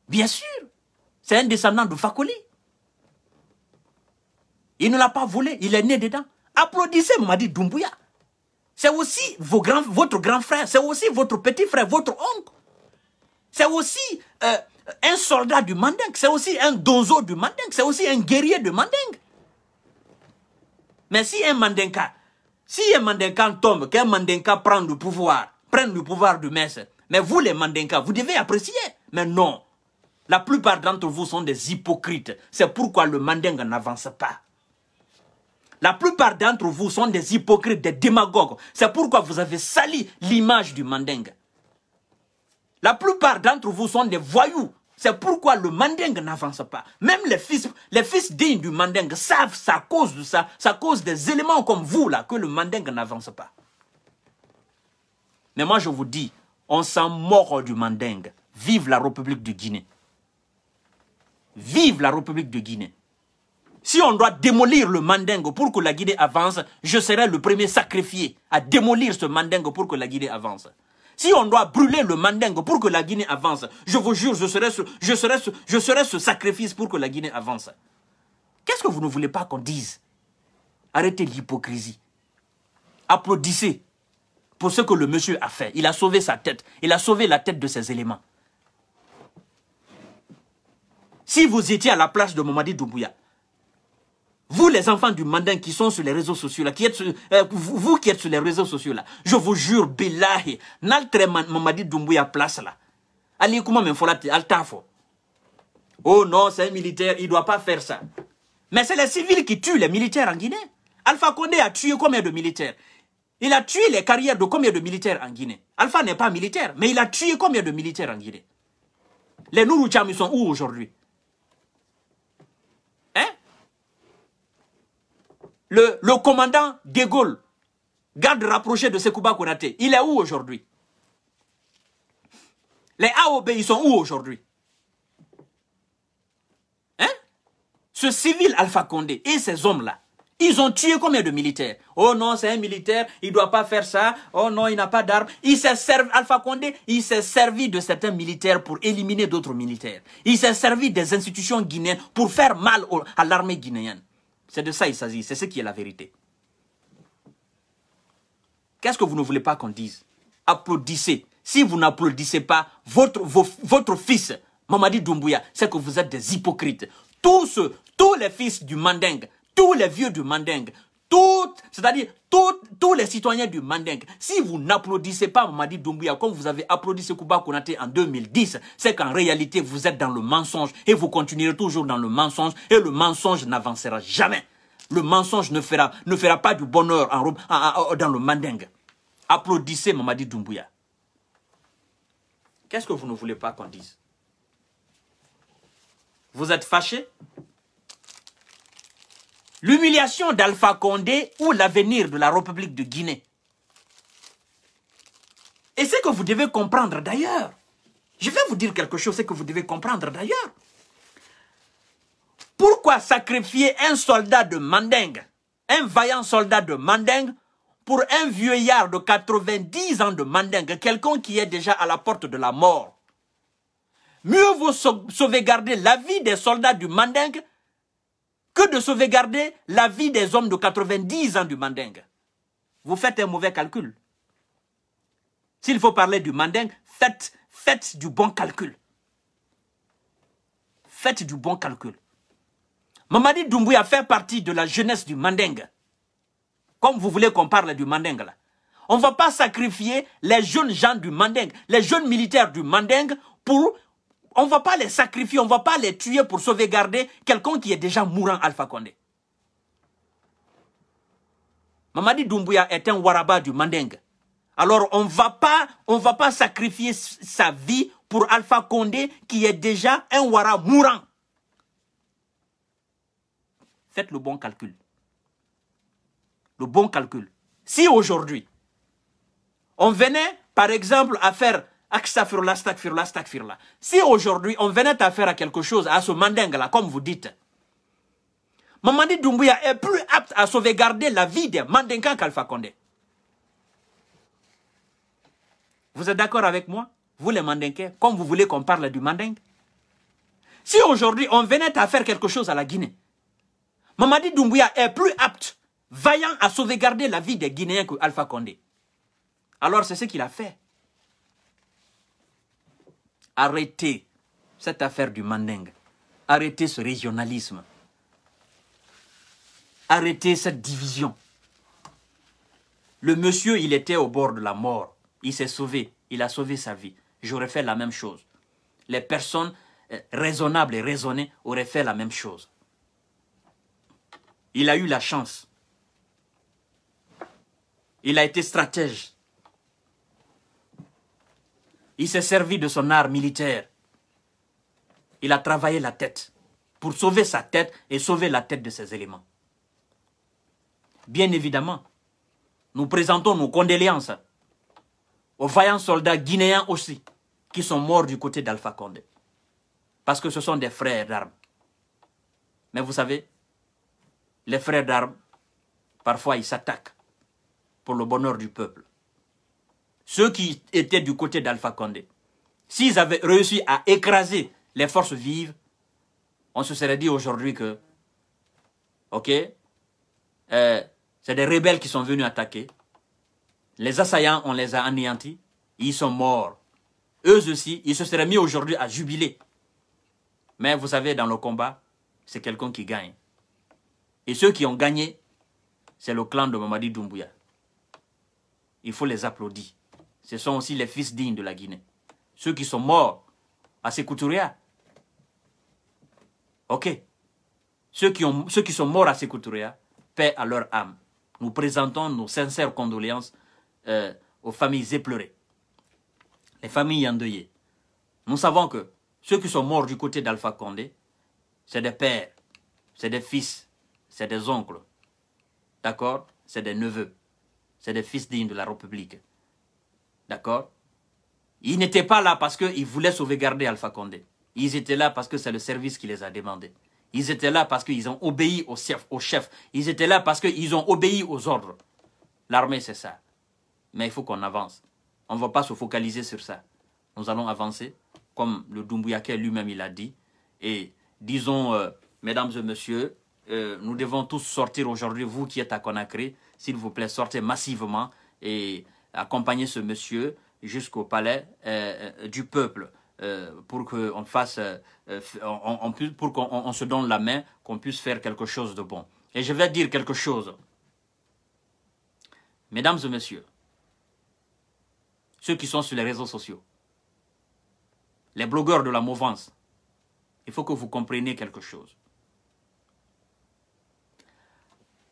Bien sûr, c'est un descendant de Fakoli. Il ne l'a pas volé, il est né dedans. Applaudissez Mamadi Doumbouya. C'est aussi votre grand frère, c'est aussi votre petit frère, votre oncle. Euh, c'est aussi un soldat du Manding, c'est aussi un donzo du Manding, c'est aussi un guerrier du Manding. Mais si un Mandinka, si un Mandinka tombe, qu'un Mandinka prend le pouvoir, prenne le pouvoir du Messe. mais vous les Mandinka, vous devez apprécier. Mais non, la plupart d'entre vous sont des hypocrites. C'est pourquoi le mandingue n'avance pas. La plupart d'entre vous sont des hypocrites, des démagogues. C'est pourquoi vous avez sali l'image du mandingue. La plupart d'entre vous sont des voyous. C'est pourquoi le mandingue n'avance pas. Même les fils, les fils dignes du mandingue savent ça à cause de ça, ça cause des éléments comme vous là, que le mandingue n'avance pas. Mais moi je vous dis, on s'en mord du mandingue. Vive la République de Guinée. Vive la République de Guinée. Si on doit démolir le mandingue pour que la Guinée avance, je serai le premier sacrifié à démolir ce mandingue pour que la Guinée avance. Si on doit brûler le Mandingue pour que la Guinée avance, je vous jure, je serai ce, je je ce sacrifice pour que la Guinée avance. Qu'est-ce que vous ne voulez pas qu'on dise Arrêtez l'hypocrisie. Applaudissez pour ce que le monsieur a fait. Il a sauvé sa tête. Il a sauvé la tête de ses éléments. Si vous étiez à la place de Momadi Doumbouya, vous, les enfants du mandin qui sont sur les réseaux sociaux, là, qui êtes euh, vous, qui êtes sur les réseaux sociaux, là, je vous jure, billahi, n'altre mamadi Doumbouya place, là. Allez, comment me il altafo. Oh non, c'est un militaire, il doit pas faire ça. Mais c'est les civils qui tuent les militaires en Guinée. Alpha Condé a tué combien de militaires Il a tué les carrières de combien de militaires en Guinée Alpha n'est pas militaire, mais il a tué combien de militaires en Guinée Les Nourou sont où aujourd'hui le, commandant de Gaulle, garde rapproché de Sekouba Konaté, il est où aujourd'hui Les AOB, ils sont où aujourd'hui Hein Ce civil Alpha Condé et ces hommes-là, ils ont tué combien de militaires Oh non, c'est un militaire, il ne doit pas faire ça. Oh non, il n'a pas d'armes. Il s'est servi, Alpha Condé, il s'est servi de certains militaires pour éliminer d'autres militaires. Il s'est servi des institutions guinéennes pour faire mal à l'armée guinéenne. C'est de ça il s'agit, c'est ce qui est la vérité. Qu'est-ce que vous ne voulez pas qu'on dise Applaudissez. Si vous n'applaudissez pas votre, votre fils, Mamadi Doumbouya, c'est que vous êtes des hypocrites. Tous, tous les fils du Mandingue, tous les vieux du Mandingue, c'est-à-dire tous les citoyens du Manding. si vous n'applaudissez pas Mamadi Doumbouya comme vous avez applaudi ce Kouba Konate en 2010, c'est qu'en réalité vous êtes dans le mensonge et vous continuerez toujours dans le mensonge et le mensonge n'avancera jamais. Le mensonge ne fera, ne fera pas du bonheur en, dans le Manding. Applaudissez Mamadi Doumbouya. Qu'est-ce que vous ne voulez pas qu'on dise Vous êtes fâché L'humiliation d'Alpha Condé ou l'avenir de la République de Guinée. Et ce que vous devez comprendre d'ailleurs, je vais vous dire quelque chose, c'est que vous devez comprendre d'ailleurs. Pourquoi sacrifier un soldat de Mandingue, un vaillant soldat de Mandingue, pour un vieillard de 90 ans de Mandingue, quelqu'un qui est déjà à la porte de la mort Mieux vaut sauvegarder la vie des soldats du Mandingue que de sauvegarder la vie des hommes de 90 ans du Mandingue. Vous faites un mauvais calcul. S'il faut parler du Mandingue, faites, faites du bon calcul. Faites du bon calcul. Mamadi Doumbouya fait partie de la jeunesse du Mandingue. Comme vous voulez qu'on parle du Mandingue là. On ne va pas sacrifier les jeunes gens du Mandingue, les jeunes militaires du Mandingue pour on ne va pas les sacrifier, on ne va pas les tuer pour sauvegarder quelqu'un qui est déjà mourant, Alpha Condé. Mamadi Doumbouya est un waraba du Manding. Alors on va pas, on va pas sacrifier sa vie pour Alpha Condé qui est déjà un wara mourant. Faites le bon calcul. Le bon calcul. Si aujourd'hui, on venait, par exemple, à faire si aujourd'hui on venait à faire quelque chose à ce mandingue-là, comme vous dites, Mamadi Doumbouya est plus apte à sauvegarder la vie des mandingues qu'Alpha Condé. Vous êtes d'accord avec moi Vous les mandingues, comme vous voulez qu'on parle du mandingue Si aujourd'hui on venait à faire quelque chose à la Guinée, Mamadi Doumbouya est plus apte, vaillant à sauvegarder la vie des Guinéens qu'Alpha Condé. Alors c'est ce qu'il a fait. Arrêtez cette affaire du mandingue. Arrêtez ce régionalisme. Arrêtez cette division. Le monsieur, il était au bord de la mort. Il s'est sauvé. Il a sauvé sa vie. J'aurais fait la même chose. Les personnes euh, raisonnables et raisonnées auraient fait la même chose. Il a eu la chance. Il a été stratège. Il s'est servi de son art militaire. Il a travaillé la tête pour sauver sa tête et sauver la tête de ses éléments. Bien évidemment, nous présentons nos condoléances aux vaillants soldats guinéens aussi qui sont morts du côté d'Alpha Condé. Parce que ce sont des frères d'armes. Mais vous savez, les frères d'armes, parfois ils s'attaquent pour le bonheur du peuple ceux qui étaient du côté d'Alpha Condé, s'ils avaient réussi à écraser les forces vives, on se serait dit aujourd'hui que, ok, euh, c'est des rebelles qui sont venus attaquer. Les assaillants, on les a anéantis. Ils sont morts. Eux aussi, ils se seraient mis aujourd'hui à jubiler. Mais vous savez, dans le combat, c'est quelqu'un qui gagne. Et ceux qui ont gagné, c'est le clan de Mamadi Doumbouya. Il faut les applaudir ce sont aussi les fils dignes de la Guinée. Ceux qui sont morts à Sécouturia. Ok. Ceux qui, ont, ceux qui sont morts à Sécouturia, paix à leur âme. Nous présentons nos sincères condoléances euh, aux familles éplorées, les familles endeuillées. Nous savons que ceux qui sont morts du côté d'Alpha Condé, c'est des pères, c'est des fils, c'est des oncles. D'accord C'est des neveux. C'est des fils dignes de la République. D'accord Ils n'étaient pas là parce qu'ils voulaient sauvegarder Alpha Condé. Ils étaient là parce que c'est le service qui les a demandés. Ils étaient là parce qu'ils ont obéi au chef, Ils étaient là parce qu'ils ont obéi aux ordres. L'armée, c'est ça. Mais il faut qu'on avance. On ne va pas se focaliser sur ça. Nous allons avancer, comme le Doumbouyaké lui-même l'a dit. Et disons, euh, mesdames et messieurs, euh, nous devons tous sortir aujourd'hui, vous qui êtes à Conakry, s'il vous plaît, sortez massivement et accompagner ce monsieur jusqu'au palais euh, euh, du peuple. pour qu'on fasse, pour qu'on se donne la main, qu'on puisse faire quelque chose de bon. Et je vais dire quelque chose. Mesdames et messieurs, ceux qui sont sur les réseaux sociaux, les blogueurs de la mouvance, il faut que vous compreniez quelque chose.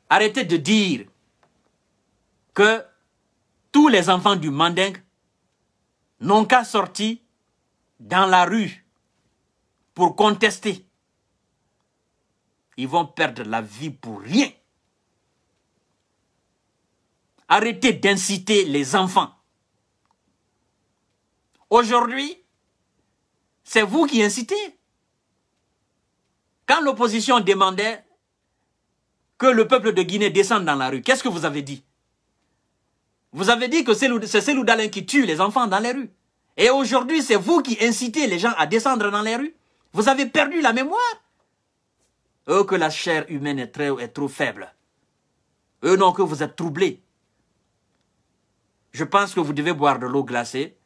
Arrêtez de dire que tous les enfants du Manding n'ont qu'à sortir dans la rue pour contester. Ils vont perdre la vie pour rien. Arrêtez d'inciter les enfants. Aujourd'hui, c'est vous qui incitez. Quand l'opposition demandait que le peuple de Guinée descende dans la rue, qu'est-ce que vous avez dit vous avez dit que c'est Selou Dalin qui tue les enfants dans les rues. Et aujourd'hui, c'est vous qui incitez les gens à descendre dans les rues. Vous avez perdu la mémoire. Eux oh, que la chair humaine est, très, est trop faible. Eux oh, non que vous êtes troublés. Je pense que vous devez boire de l'eau glacée.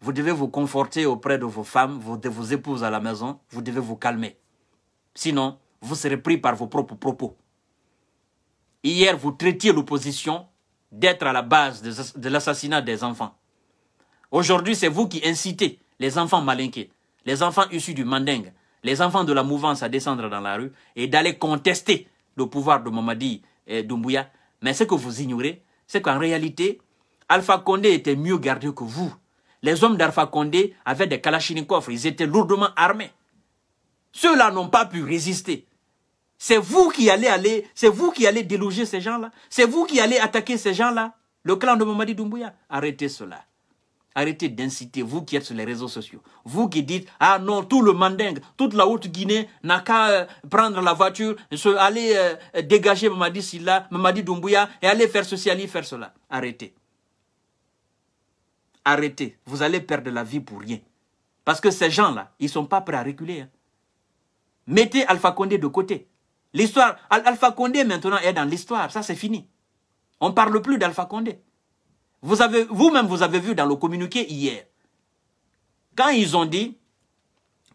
Vous devez vous conforter auprès de vos femmes, de vos épouses à la maison. Vous devez vous calmer. Sinon, vous serez pris par vos propres propos. Hier, vous traitiez l'opposition d'être à la base de, l'assassinat des enfants. Aujourd'hui, c'est vous qui incitez les enfants malinqués, les enfants issus du Mandingue, les enfants de la mouvance à descendre dans la rue et d'aller contester le pouvoir de Mamadi et eh, Doumbouya. Mais ce que vous ignorez, c'est qu'en réalité, Alpha Condé était mieux gardé que vous. Les hommes d'Alpha Condé avaient des kalachnikovs, ils étaient lourdement armés. Ceux-là n'ont pas pu résister. C'est vous qui allez aller, c'est vous qui allez déloger ces gens-là. C'est vous qui allez attaquer ces gens-là. Le clan de Mamadi Doumbouya. Arrêtez cela. Arrêtez d'inciter, vous qui êtes sur les réseaux sociaux. Vous qui dites, ah non, tout le Mandingue, toute la Haute-Guinée n'a qu'à euh, prendre la voiture, se, aller euh, dégager Mamadi Silla, Mamadi Doumbouya, et aller faire ceci, aller faire cela. Arrêtez. Arrêtez. Vous allez perdre la vie pour rien. Parce que ces gens-là, ils ne sont pas prêts à reculer. Hein. Mettez Alpha Condé de côté. L'histoire, Alpha Condé maintenant est dans l'histoire, ça c'est fini. On ne parle plus d'Alpha Condé. Vous avez, vous-même, vous avez vu dans le communiqué hier, quand ils ont dit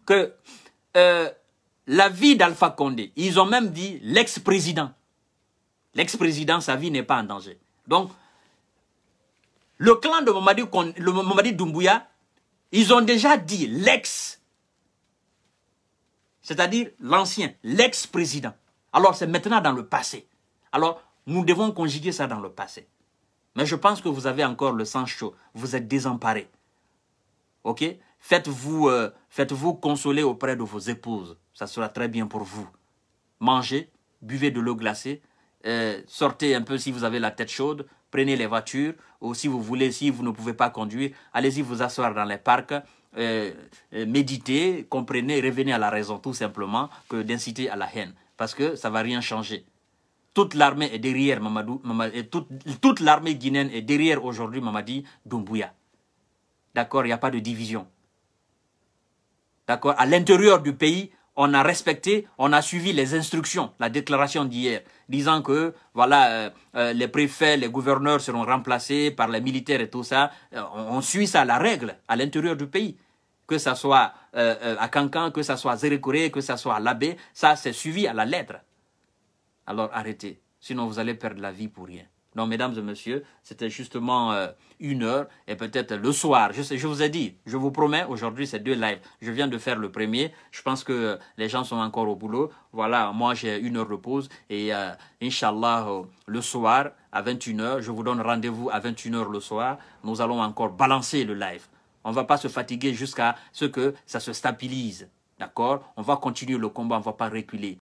que euh, la vie d'Alpha Condé, ils ont même dit l'ex-président. L'ex-président, sa vie n'est pas en danger. Donc, le clan de le Mamadi Doumbouya, ils ont déjà dit l'ex, c'est-à-dire l'ancien, l'ex-président. Alors c'est maintenant dans le passé. Alors nous devons conjuguer ça dans le passé. Mais je pense que vous avez encore le sang chaud. Vous êtes désemparé. Ok euh, Faites-vous consoler auprès de vos épouses. Ça sera très bien pour vous. Mangez, buvez de l'eau glacée, euh, sortez un peu si vous avez la tête chaude, prenez les voitures, ou si vous voulez, si vous ne pouvez pas conduire, allez-y vous asseoir dans les parcs, euh, méditez, comprenez, revenez à la raison tout simplement que d'inciter à la haine parce que ça ne va rien changer. Toute l'armée est derrière Mamadou, toute, l'armée guinéenne est derrière aujourd'hui Mamadi Doumbouya. D'accord, il n'y a pas de division. D'accord, à l'intérieur du pays, on a respecté, on a suivi les instructions, la déclaration d'hier, disant que voilà, euh, euh, les préfets, les gouverneurs seront remplacés par les militaires et tout ça. Euh, on, on suit ça, la règle, à l'intérieur du pays. Que ça soit euh, euh, à Cancan, que ça soit à que ça soit à l'abbé, ça c'est suivi à la lettre. Alors arrêtez, sinon vous allez perdre la vie pour rien. Non, mesdames et messieurs, c'était justement euh, une heure et peut-être le soir. Je, je vous ai dit, je vous promets, aujourd'hui c'est deux lives. Je viens de faire le premier. Je pense que les gens sont encore au boulot. Voilà, moi j'ai une heure de pause et inshallah le soir à 21h, je vous donne rendez-vous à 21h le soir. Nous allons encore balancer le live. On ne va pas se fatiguer jusqu'à ce que ça se stabilise. D'accord On va continuer le combat, on ne va pas reculer.